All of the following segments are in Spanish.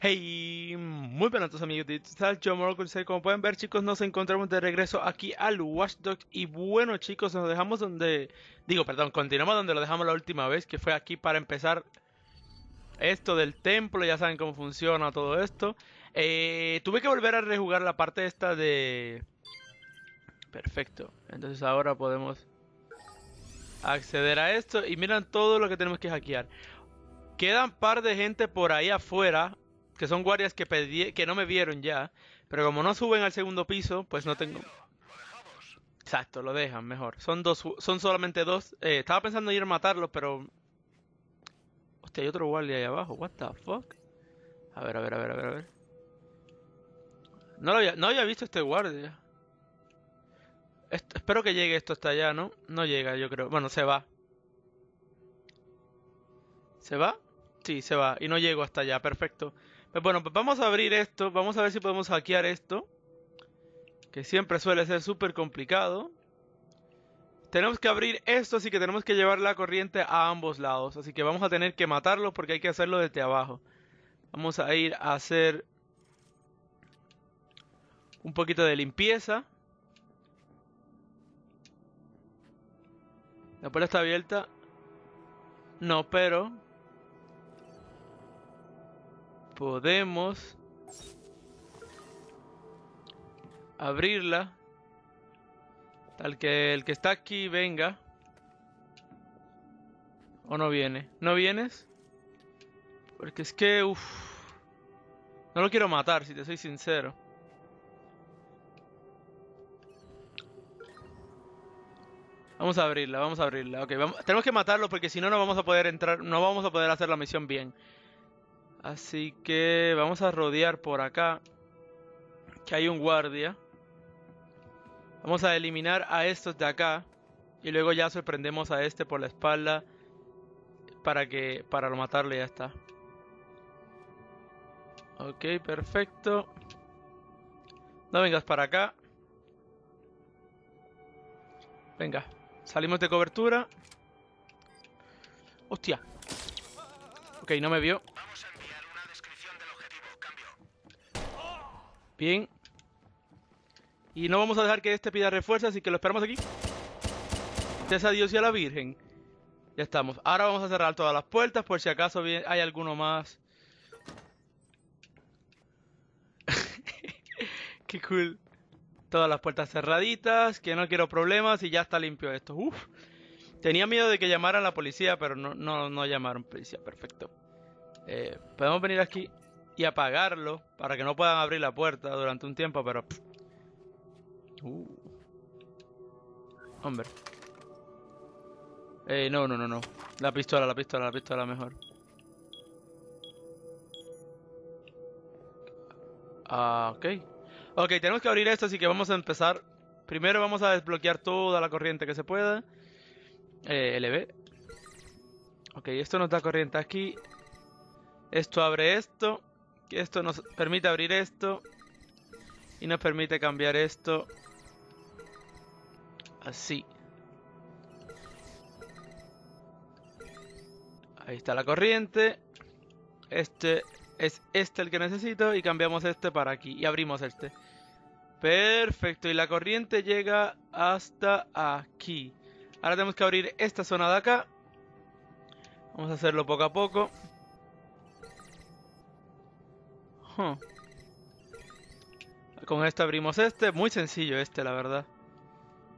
Hey, muy buenas amigos de Digital, yo Como pueden ver chicos, nos encontramos de regreso aquí al Watch Y bueno chicos, nos dejamos donde... Digo, perdón, continuamos donde lo dejamos la última vez Que fue aquí para empezar esto del templo, ya saben cómo funciona todo esto eh, Tuve que volver a rejugar la parte esta de... Perfecto, entonces ahora podemos acceder a esto Y miran todo lo que tenemos que hackear Quedan par de gente por ahí afuera que son guardias que, que no me vieron ya, pero como no suben al segundo piso, pues no tengo... Exacto, lo dejan mejor. Son dos, son solamente dos. Eh, estaba pensando ir a matarlos, pero... Hostia, hay otro guardia ahí abajo. What the fuck? A ver, a ver, a ver, a ver, a ver. No, lo había, no visto este guardia. espero que llegue esto hasta allá, ¿no? No llega, yo creo. Bueno, se va. ¿Se va? Sí, se va. Y no llego hasta allá, perfecto. Eh, bueno, pues vamos a abrir esto. Vamos a ver si podemos hackear esto. Que siempre suele ser súper complicado. Tenemos que abrir esto, así que tenemos que llevar la corriente a ambos lados. Así que vamos a tener que matarlo porque hay que hacerlo desde abajo. Vamos a ir a hacer un poquito de limpieza. La puerta está abierta. No, pero podemos abrirla tal que el que está aquí venga o no viene no vienes porque es que uff no lo quiero matar si te soy sincero Vamos a abrirla, vamos a abrirla. Okay, tenemos que matarlo porque si no, no vamos a poder entrar, no vamos a poder hacer la misión bien. Así que vamos a rodear por acá. Que hay un guardia. Vamos a eliminar a estos de acá. Y luego ya sorprendemos a este por la espalda. Para que. Para matarle ya está. Ok, perfecto. No vengas para acá. Venga. Salimos de cobertura. Hostia. Ok, no me vio. Bien. Y no vamos a dejar que este pida refuerzo, así que lo esperamos aquí. Gracias a Dios y a la Virgen. Ya estamos. Ahora vamos a cerrar todas las puertas por si acaso hay alguno más. Qué cool. Todas las puertas cerraditas, que no quiero problemas y ya está limpio esto. Uf. Tenía miedo de que llamaran a la policía, pero no, no, llamaron policía. Perfecto. Eh, Podemos venir aquí y apagarlo para que no puedan abrir la puerta durante un tiempo, pero... Uh. Hombre. Eh, no, no, no, no. La pistola, la pistola, la pistola mejor. Ah, ok. Ok, tenemos que abrir esto, así que vamos a empezar. Primero vamos a desbloquear toda la corriente que se pueda. Eh, LB. Ok, esto nos da corriente aquí. Esto abre esto que esto nos permite abrir esto y nos permite cambiar esto así. Ahí está la corriente. Este es este el que necesito y cambiamos este para aquí y abrimos este. Perfecto, y la corriente llega hasta aquí. Ahora tenemos que abrir esta zona de acá. Vamos a hacerlo poco a poco. Con este abrimos este, muy sencillo este la verdad.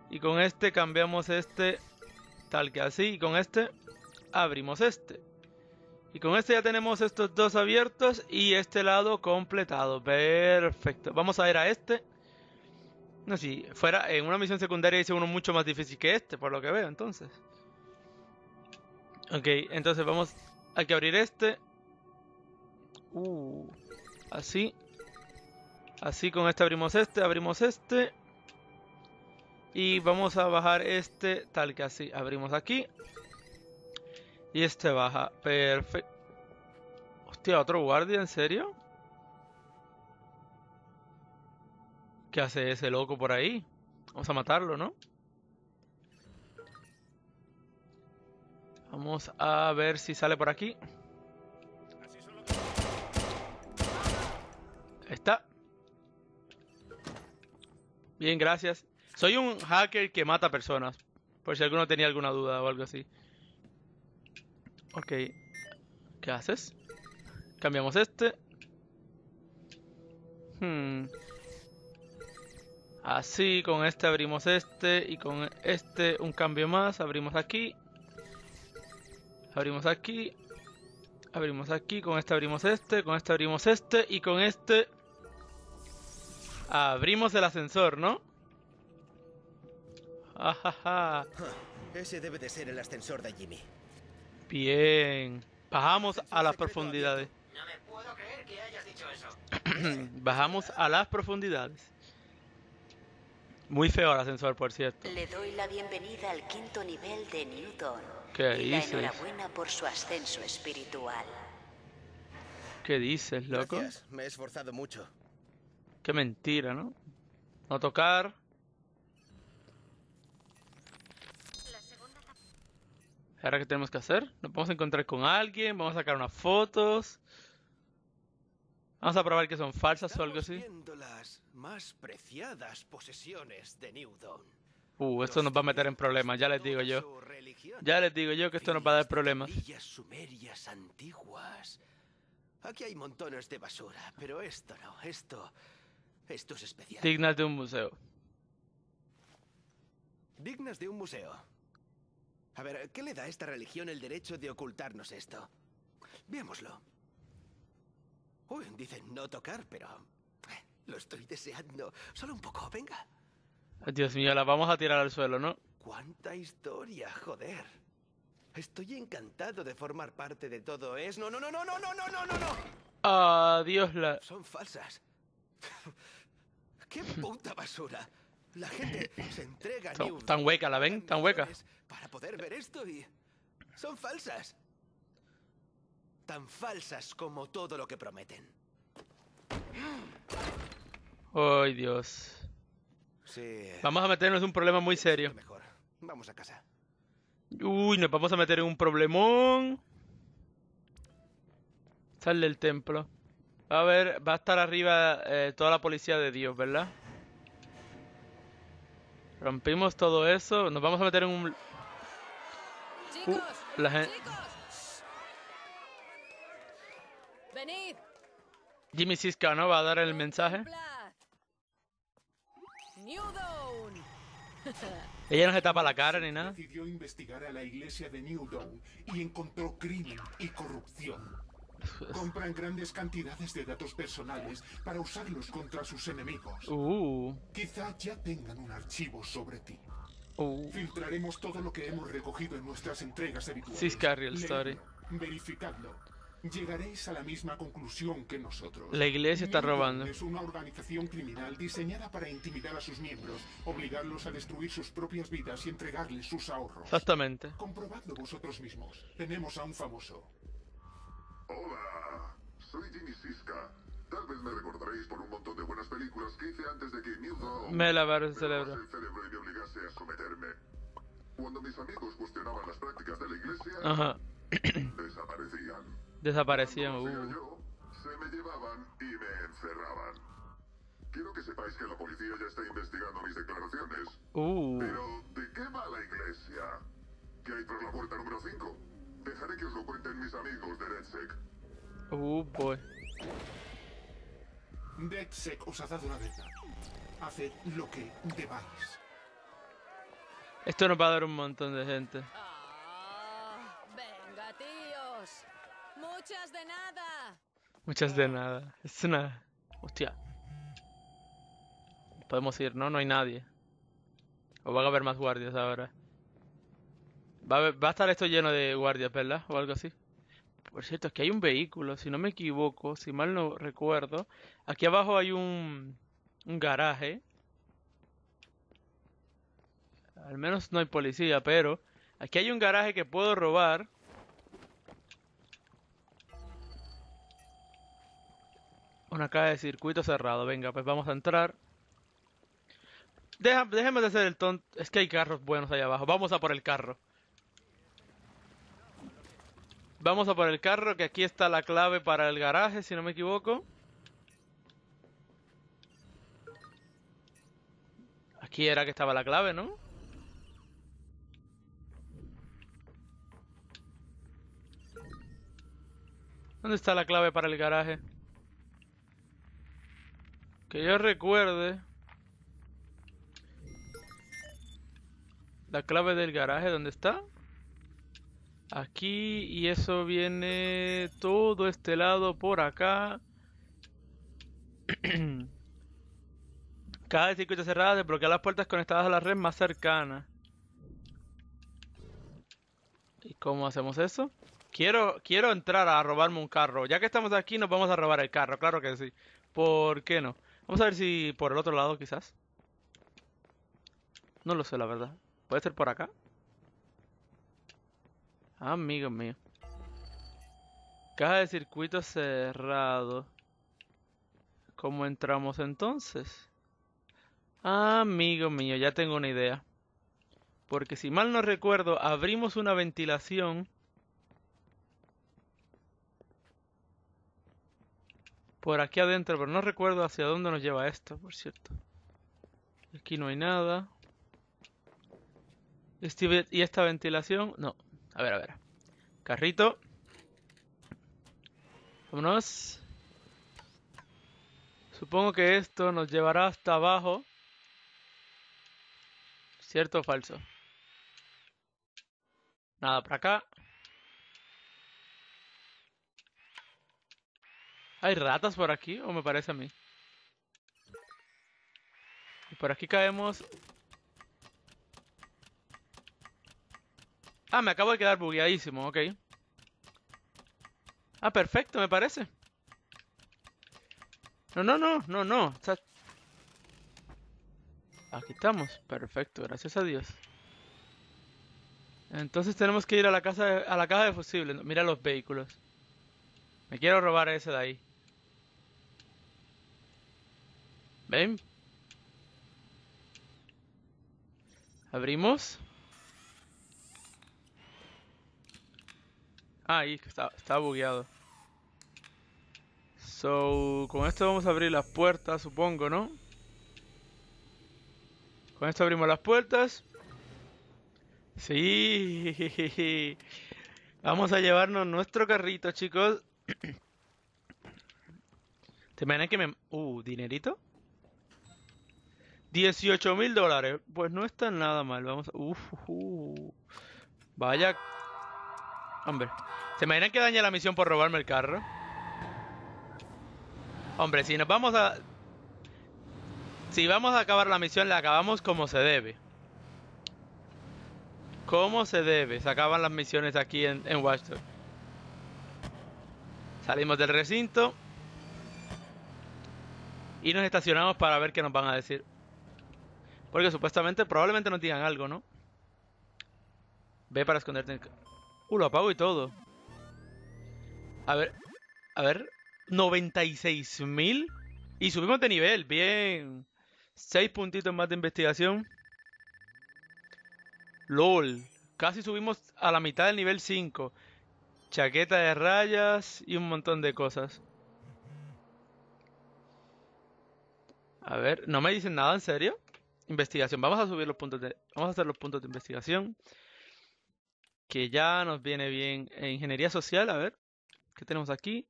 Y con este cambiamos este tal que así. Y con este abrimos este. Y con este ya tenemos estos dos abiertos y este lado completado. Perfecto. Vamos a ir a este. No, si fuera en una misión secundaria hice uno mucho más difícil que este, por lo que veo, entonces. Ok, entonces vamos... Hay que abrir este. Uh. Así. Así con este abrimos este, abrimos este. Y vamos a bajar este tal que así. Abrimos aquí. Y este baja. Perfecto. Hostia, otro guardia, ¿en serio? ¿Qué hace ese loco por ahí? Vamos a matarlo, ¿no? Vamos a ver si sale por aquí. está. Bien, gracias. Soy un hacker que mata personas. Por si alguno tenía alguna duda o algo así. Ok. ¿Qué haces? Cambiamos este. Hmm. Así, con este abrimos este. Y con este un cambio más. Abrimos aquí. Abrimos aquí. Abrimos aquí. Con este abrimos este. Con este abrimos este. Y con este Abrimos el ascensor, ¿no? Ese debe de ser el ascensor de Jimmy. Bien. Bajamos a las profundidades. No me puedo creer que hayas dicho eso. Bajamos a las profundidades. Muy feo el ascensor, por cierto. Le doy la bienvenida al quinto nivel de Newton. ¿Qué y La enhorabuena por su ascenso espiritual. ¿Qué dices, loco? Gracias. Me he esforzado mucho. Qué mentira, ¿no? No tocar. Ahora qué tenemos que hacer? Nos vamos a encontrar con alguien, vamos a sacar unas fotos. Vamos a probar que son falsas o algo así. las más preciadas posesiones de Uh, esto nos va a meter en problemas, ya les digo yo. Ya les digo yo que esto nos va a dar problemas. Aquí hay montones de basura, pero esto no, esto esto es especial. Dignas de un museo. Dignas de un museo. A ver, ¿qué le da a esta religión el derecho de ocultarnos esto? Veámoslo. Uy, dicen no tocar, pero... Eh, lo estoy deseando. Solo un poco, venga. Dios mío, la vamos a tirar al suelo, ¿no? ¡Cuánta historia, joder! Estoy encantado de formar parte de todo eso. ¡No, no, no, no, no, no, no, no, no! Dios, la... Son falsas. ¡Qué puta basura! La gente se entrega a Tan hueca, ¿la ven? Tan hueca. Para poder ver esto y... Son falsas. Tan falsas como todo lo que prometen. ¡Ay, Dios! Sí. Vamos a meternos en un problema muy serio. Mejor. Vamos a casa. Uy, nos vamos a meter en un problemón. Sale el templo a ver, va a estar arriba eh, toda la policía de Dios, ¿verdad? Rompimos todo eso. Nos vamos a meter en un... ¡Chicos! Uh, la gente... Jimmy Siska, ¿no? Va a dar el mensaje. Ella no se tapa la cara ni nada. Decidió investigar a la iglesia de New Dawn y encontró crimen y corrupción. Compran grandes cantidades de datos personales para usarlos contra sus enemigos. Uh. Quizá ya tengan un archivo sobre ti. Uh. Filtraremos todo lo que hemos recogido en nuestras entregas habituales. Sí, Story. Verificadlo. Llegaréis a la misma conclusión que nosotros. La iglesia está robando. Es una organización criminal diseñada para intimidar a sus miembros, obligarlos a destruir sus propias vidas y entregarles sus ahorros. Exactamente. Comprobadlo vosotros mismos. Tenemos a un famoso. Hola, soy Jimmy Siska. Tal vez me recordaréis por un montón de buenas películas que hice antes de que Mewtwo... me lavaron el cerebro. el cerebro y me obligase a someterme. Cuando mis amigos cuestionaban las prácticas de la iglesia, Ajá. desaparecían. Desaparecían, uh. yo, se me llevaban y me encerraban. Quiero que sepáis que la policía ya está investigando mis declaraciones. Uh. Pero, ¿de qué va la iglesia? ¿Qué hay tras la puerta número 5? Dejaré que os lo cuenten mis amigos de Redsec Uh, oh, boy. Redsec os ha dado una venta. Haced lo que debáis. Esto nos va a dar un montón de gente. Ah, venga, tíos. Muchas de nada. Muchas de nada. Es una... Hostia. Podemos ir, ¿no? No hay nadie. O van a haber más guardias ahora. Va a, estar esto lleno de guardias, ¿verdad? O algo así. Por cierto, es que hay un vehículo, si no me equivoco, si mal no recuerdo. Aquí abajo hay un, un garaje. Al menos no hay policía, pero aquí hay un garaje que puedo robar. Una caja de circuito cerrado. Venga, pues vamos a entrar. Deja, déjeme de hacer el tonto. Es que hay carros buenos allá abajo. Vamos a por el carro. Vamos a por el carro, que aquí está la clave para el garaje, si no me equivoco. Aquí era que estaba la clave, ¿no? ¿Dónde está la clave para el garaje? Que yo recuerde... La clave del garaje, ¿dónde está? aquí y eso viene todo este lado por acá. Cada circuito cerrado desbloquea las puertas conectadas a la red más cercana. ¿Y cómo hacemos eso? Quiero, quiero entrar a robarme un carro. Ya que estamos aquí, nos vamos a robar el carro, claro que sí. ¿Por qué no? Vamos a ver si por el otro lado, quizás. No lo sé, la verdad. ¿Puede ser por acá? Ah, amigo mío. Caja de circuito cerrado. ¿Cómo entramos entonces? Ah, amigo mío, ya tengo una idea. Porque si mal no recuerdo, abrimos una ventilación. Por aquí adentro, pero no recuerdo hacia dónde nos lleva esto, por cierto. Aquí no hay nada. Este, ¿Y esta ventilación? No. A ver, a ver. Carrito. Vámonos. Supongo que esto nos llevará hasta abajo. ¿Cierto o falso? Nada para acá. ¿Hay ratas por aquí o me parece a mí? Y por aquí caemos Ah, me acabo de quedar bugueadísimo, ok. Ah, perfecto, me parece. No, no, no, no, no. aquí estamos. Perfecto, gracias a Dios. Entonces tenemos que ir a la casa a la caja de fusibles. Mira los vehículos. Me quiero robar ese de ahí. ¿Ven? Abrimos. Ah, ahí está, está bugueado. So, con esto vamos a abrir las puertas, supongo, ¿no? Con esto abrimos las puertas. Sí. Vamos a llevarnos nuestro carrito, chicos. ¿Te imaginas que me... Uh, ¿dinerito? 18 mil dólares. Pues no está nada mal. Vamos a... Uf, uh, uh, uh. Vaya Hombre. ¿Se imaginan que daña la misión por robarme el carro? Hombre, si nos vamos a... Si vamos a acabar la misión, la acabamos como se debe. Como se debe. Se acaban las misiones aquí en, Washington. Salimos del recinto. Y nos estacionamos para ver qué nos van a decir. Porque supuestamente, probablemente nos digan algo, ¿no? Ve para esconderte en el... Uh, lo apago y todo. A ver, a ver, 96.000 y subimos de nivel, bien. seis puntitos más de investigación. LOL, casi subimos a la mitad del nivel 5. Chaqueta de rayas y un montón de cosas. A ver, no me dicen nada, ¿en serio? Investigación, vamos a subir los puntos de... Vamos a hacer los puntos de investigación que ya nos viene bien en ingeniería social. A ver, ¿qué tenemos aquí?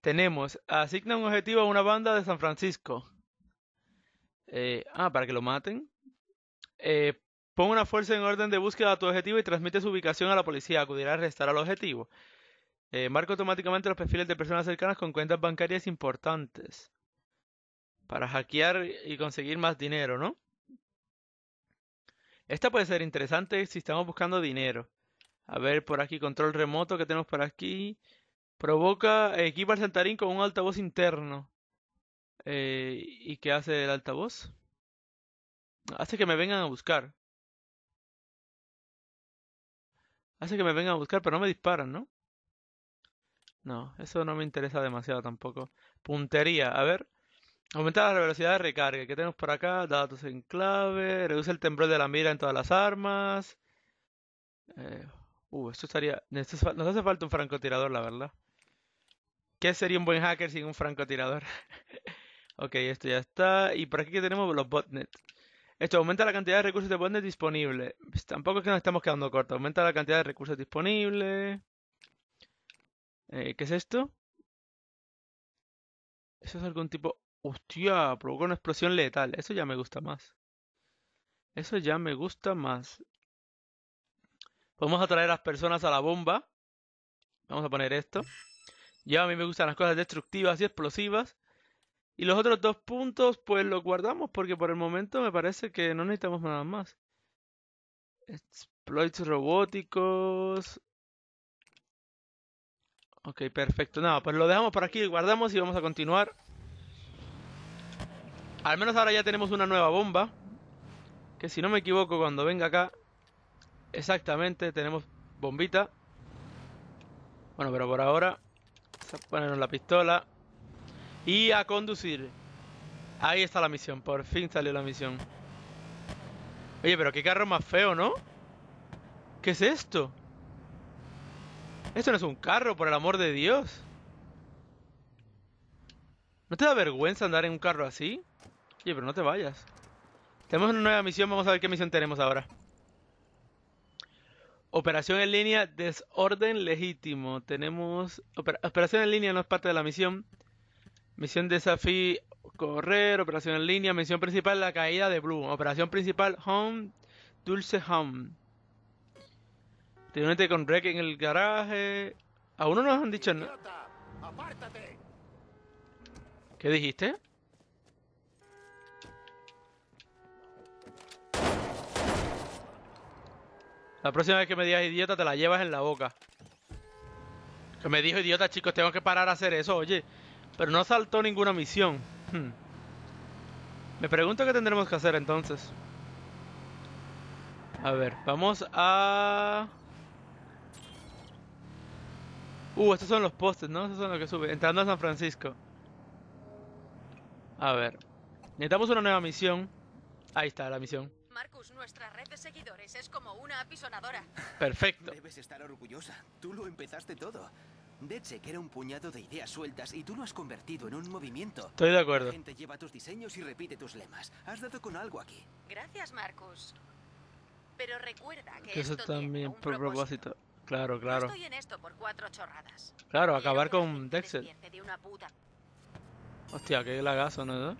Tenemos, asigna un objetivo a una banda de San Francisco. Eh, ah, para que lo maten. Eh, pon una fuerza en orden de búsqueda a tu objetivo y transmite su ubicación a la policía. Acudirá a arrestar al objetivo. Eh, marca automáticamente los perfiles de personas cercanas con cuentas bancarias importantes. Para hackear y conseguir más dinero, ¿no? Esta puede ser interesante si estamos buscando dinero. A ver, por aquí, control remoto que tenemos por aquí. Provoca, eh, equipa al Santarín con un altavoz interno. Eh, ¿Y qué hace el altavoz? Hace que me vengan a buscar. Hace que me vengan a buscar, pero no me disparan, ¿no? No, eso no me interesa demasiado tampoco. Puntería, a ver. Aumenta la velocidad de recarga. ¿Qué tenemos por acá? Datos en clave. Reduce el temblor de la mira en todas las armas. Eh, Uh, esto estaría. Nos hace falta un francotirador, la verdad. ¿Qué sería un buen hacker sin un francotirador? ok, esto ya está. Y por aquí que tenemos los botnets. Esto aumenta la cantidad de recursos de botnets disponibles. Pues, tampoco es que nos estamos quedando cortos. Aumenta la cantidad de recursos disponibles. Eh, ¿Qué es esto? Eso es algún tipo. ¡Hostia! Provocó una explosión letal. Eso ya me gusta más. Eso ya me gusta más. Vamos a traer a las personas a la bomba. Vamos a poner esto. Ya a mí me gustan las cosas destructivas y explosivas. Y los otros dos puntos, pues los guardamos porque por el momento me parece que no necesitamos nada más. Exploits robóticos. Ok, perfecto. Nada, pues lo dejamos por aquí, guardamos y vamos a continuar. Al menos ahora ya tenemos una nueva bomba. Que si no me equivoco, cuando venga acá, Exactamente, tenemos bombita. Bueno, pero por ahora, ponernos la pistola. Y a conducir. Ahí está la misión, por fin salió la misión. Oye, pero qué carro más feo, ¿no? ¿Qué es esto? Esto no es un carro, por el amor de Dios. ¿No te da vergüenza andar en un carro así? Oye, pero no te vayas. Tenemos una nueva misión, vamos a ver qué misión tenemos ahora. Operación en línea, desorden legítimo. Tenemos. operación en línea no es parte de la misión. Misión desafío, correr. Operación en línea. Misión principal, la caída de Blue. Operación principal, Home. Dulce Home. Reúnete con wreck en el garaje. Aún no nos han dicho nada. ¿Qué dijiste? La próxima vez que me digas idiota, te la llevas en la boca. Que me dijo idiota, chicos, tengo que parar a hacer eso, oye. Pero no saltó ninguna misión. Hmm. Me pregunto qué tendremos que hacer entonces. A ver, vamos a... Uh, estos son los postes, ¿no? Estos son los que suben. Entrando a San Francisco. A ver. Necesitamos una nueva misión. Ahí está la misión. Marcus, nuestra red de seguidores es como una apisonadora. Perfecto. Debes estar orgullosa. Tú lo empezaste todo. Deche, que era un puñado de ideas sueltas y tú lo has convertido en un movimiento. Estoy de acuerdo. La gente lleva tus diseños y repite tus lemas. Has dado con algo aquí. Gracias, Marcus. Pero recuerda que, esto también un por propósito. Claro, claro. estoy en esto por cuatro chorradas. Claro, acabar con Dexel. De Hostia, qué lagazo, ¿no?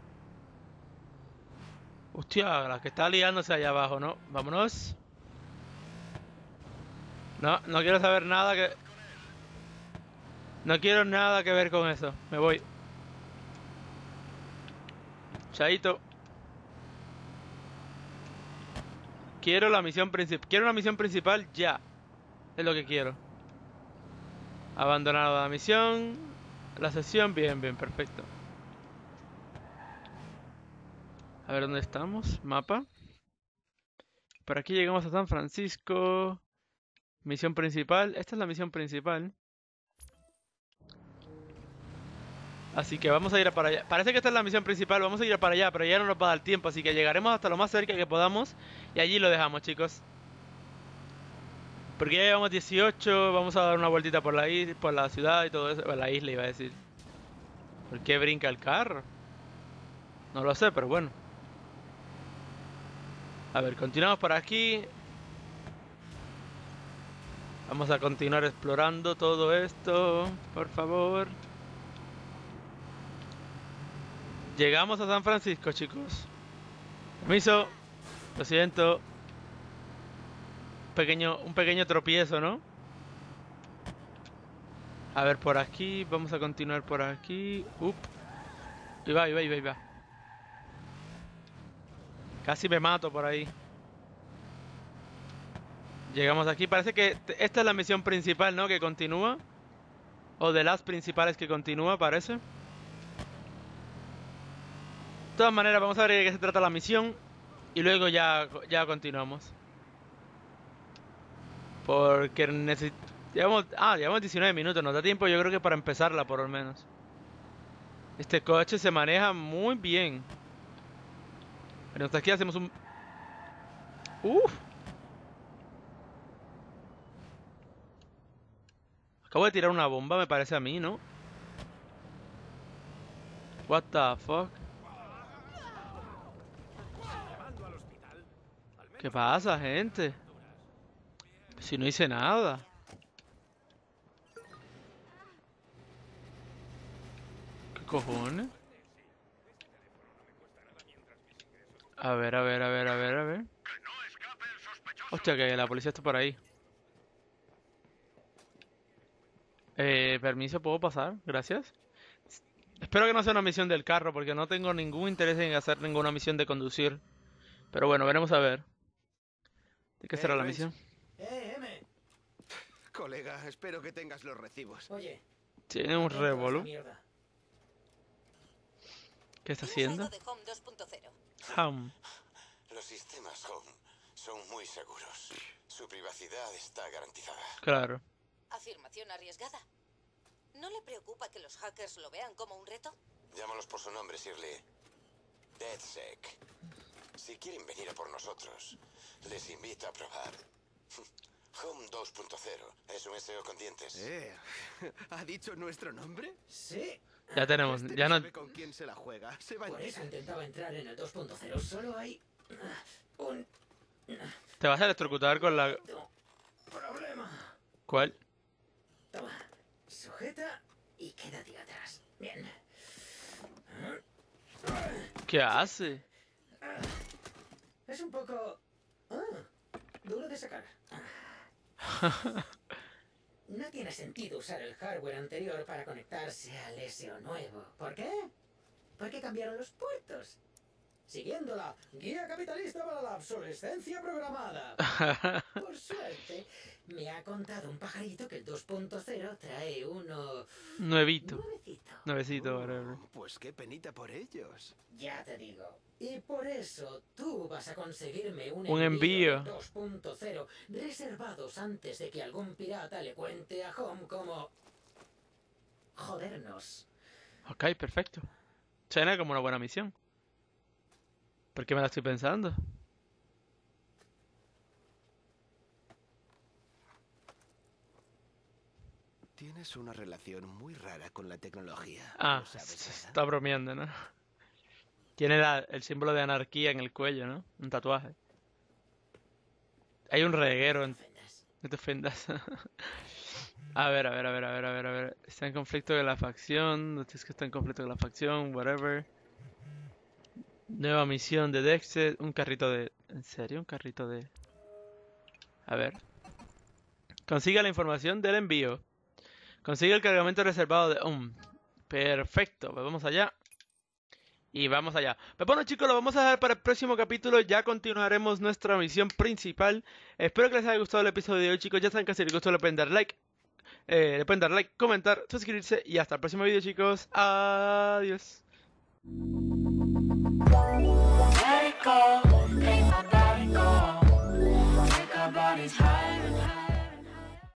Hostia, la que está liándose allá abajo, ¿no? Vámonos. No, no quiero saber nada que... No quiero nada que ver con eso. Me voy. Chaito. Quiero la misión principal. Quiero una misión principal ya. Es lo que quiero. Abandonado la misión. La sesión. Bien, bien, perfecto. A ver dónde estamos. Mapa. Por aquí llegamos a San Francisco. Misión principal. Esta es la misión principal. Así que vamos a ir a para allá. Parece que esta es la misión principal. Vamos a ir a para allá, pero ya no nos va a dar tiempo. Así que llegaremos hasta lo más cerca que podamos. Y allí lo dejamos, chicos. Porque ya llevamos 18. Vamos a dar una vueltita por la, isla, por la ciudad y todo eso. Por la isla, iba a decir. ¿Por qué brinca el carro? No lo sé, pero bueno. A ver, continuamos por aquí. Vamos a continuar explorando todo esto, por favor. Llegamos a San Francisco, chicos. Permiso. Lo siento. Pequeño, un pequeño tropiezo, ¿no? A ver, por aquí. Vamos a continuar por aquí. Up. Y va, y va, y va, y va. Casi me mato por ahí. Llegamos aquí. Parece que esta es la misión principal, ¿no? Que continúa. O de las principales que continúa, parece. De todas maneras, vamos a ver de qué se trata la misión. Y luego ya, ya continuamos. Porque necesitamos... Ah, llevamos 19 minutos. Nos da tiempo yo creo que para empezarla, por lo menos. Este coche se maneja muy bien. Pero hasta aquí hacemos un... ¡Uf! Acabo de tirar una bomba, me parece a mí, ¿no? What the fuck? ¿Qué pasa, gente? Si no hice nada. ¿Qué cojones? A ver, a ver, a ver, a ver, a ver. Hostia, que la policía está por ahí. Eh, permiso, ¿puedo pasar? Gracias. Espero que no sea una misión del carro, porque no tengo ningún interés en hacer ninguna misión de conducir. Pero bueno, veremos a ver. ¿De qué será la eh, pues. misión? Eh, Colega, espero que tengas los recibos. Oye. Tiene un revólver. ¿Qué está haciendo? Los sistemas Home son muy seguros. Su privacidad está garantizada. Claro. Afirmación arriesgada. ¿No le preocupa que los hackers lo vean como un reto? Llámalos por su nombre, Shirley. DeadSec. Si quieren venir a por nosotros, les invito a probar Home 2.0. Es un SEO con dientes. Eh, ¿Ha dicho nuestro nombre? Sí. Ya tenemos, este ya no... con quién se la juega. Por eso intentaba entrar en el 2.0. Solo hay... Ah, un... Ah. Te vas a electrocutar con la... problema. ¿Cuál? Toma. Sujeta y quédate atrás. Bien. ¿Qué hace? Ah, es un poco... duro de sacar. no tiene sentido usar el hardware anterior para conectarse al SEO nuevo. ¿Por qué? Porque cambiaron los puertos. Siguiendo la guía capitalista para la obsolescencia programada. Por suerte, me ha contado un pajarito que el 2.0 trae uno... Nuevito. Nuevecito, uh, whatever. Pues qué penita por ellos. Ya te digo. Y por eso tú vas a conseguirme un, un envío, envío. 2.0 reservados antes de que algún pirata le cuente a Home como jodernos. Ok, perfecto. Suena como una buena misión. ¿Por qué me la estoy pensando? Tienes una relación muy rara con la tecnología. Ah, está bromeando, ¿no? Tiene el símbolo de anarquía en el cuello, ¿no? Un tatuaje. Hay un reguero. No te ofendas. a ver, a ver, a ver, a ver, a ver, a ver. Está en conflicto con la facción. No tienes que estar en conflicto con la facción, whatever. Nueva misión de Dexter. Un carrito de... ¿En serio? Un carrito de... A ver. Consiga la información del envío. Consigue el cargamento reservado de um Perfecto, pues vamos allá. Y vamos allá. Pues bueno chicos, lo vamos a dejar para el próximo capítulo. Ya continuaremos nuestra misión principal. Espero que les haya gustado el episodio de hoy chicos. Ya saben que si les gustó le pueden dar like. Eh, le pueden dar like, comentar, suscribirse. Y hasta el próximo video chicos. Adiós.